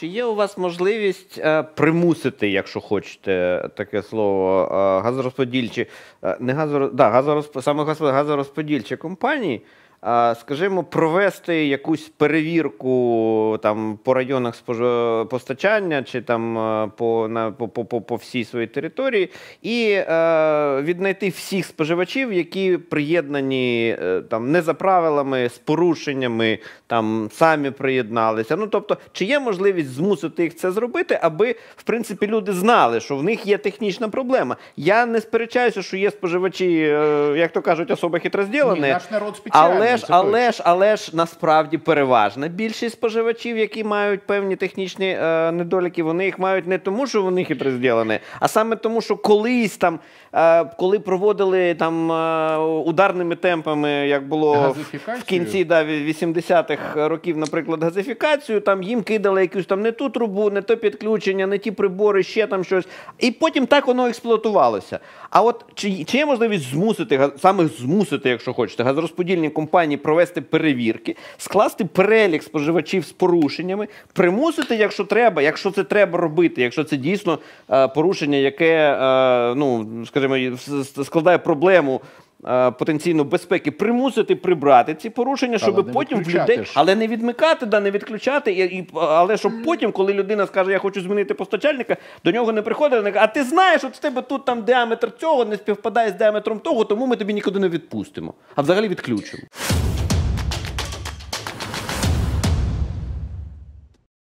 Чи є у вас можливість е, примусити, якщо хочете таке слово, е, газорозподільчі, е, не газорозп... да, газорозп... саме газорозподільчі компанії? скажімо, провести якусь перевірку там по районах постачання чи там е, по на по, по, по всій своїй території, і е, віднайти всіх споживачів, які приєднані е, там не за правилами, з порушеннями, там самі приєдналися. Ну тобто, чи є можливість змусити їх це зробити, аби в принципі люди знали, що в них є технічна проблема. Я не сперечаюся, що є споживачі, е, як то кажуть, особа хитрозділені, Ні, наш народ спеціально але ж, але ж, але ж насправді переважна більшість споживачів, які мають певні технічні е, недоліки, вони їх мають не тому, що вони хитро зроблені, а саме тому, що колись там, е, коли проводили там е, ударними темпами, як було в кінці да, 80-х років, наприклад, газифікацію, там їм кидали якусь там не ту трубу, не то підключення, не ті прибори, ще там щось. І потім так воно експлуатувалося. А от чи, чи є можливість змусити саме змусити, якщо хочете, газорозподільні компанії? компаній провести перевірки, скласти перелік споживачів з порушеннями, примусити, якщо треба, якщо це треба робити, якщо це дійсно е, порушення, яке е, ну скажімо, складає проблему. Е, потенційно безпеки примусити прибрати ці порушення, щоб потім в людей, ж. але не відмикати, да не відключати, і, і але щоб потім, коли людина скаже, я хочу змінити постачальника, до нього не приходить. А ти знаєш, от в тебе тут там діаметр цього не співпадає з діаметром того, тому ми тобі нікуди не відпустимо, а взагалі відключимо.